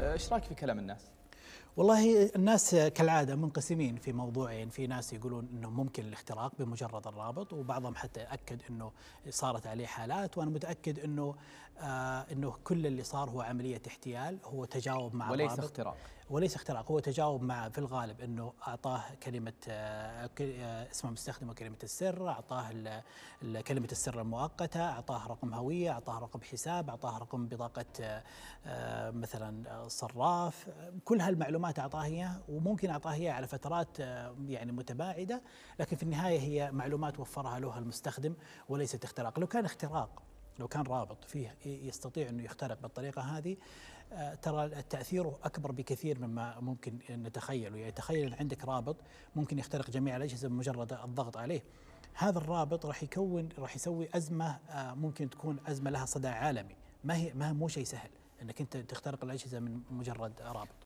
ايش رايك في كلام الناس؟ والله الناس كالعاده منقسمين في موضوعين، في ناس يقولون انه ممكن الاختراق بمجرد الرابط وبعضهم حتى اكد انه صارت عليه حالات وانا متاكد انه آه انه كل اللي صار هو عمليه احتيال هو تجاوب مع وليس الرابط وليس اختراق وليس اختراق هو تجاوب مع في الغالب انه اعطاه كلمه آه، آه، اسم المستخدم وكلمه السر اعطاه كلمه السر المؤقته اعطاه رقم هويه اعطاه رقم حساب اعطاه رقم بطاقه آه، مثلا صراف كل هالمعلومات اعطاه اياها وممكن اعطاه اياها على فترات يعني متباعده لكن في النهايه هي معلومات وفرها له المستخدم وليست اختراق لو كان اختراق لو كان رابط فيه يستطيع انه يخترق بالطريقه هذه آه، ترى تاثيره اكبر بكثير مما ممكن نتخيله، يعني تخيل عندك رابط ممكن يخترق جميع الاجهزه بمجرد الضغط عليه. هذا الرابط راح يكون راح يسوي ازمه آه، ممكن تكون ازمه لها صدى عالمي، ما هي ما مو شيء سهل انك انت تخترق الاجهزه من مجرد رابط.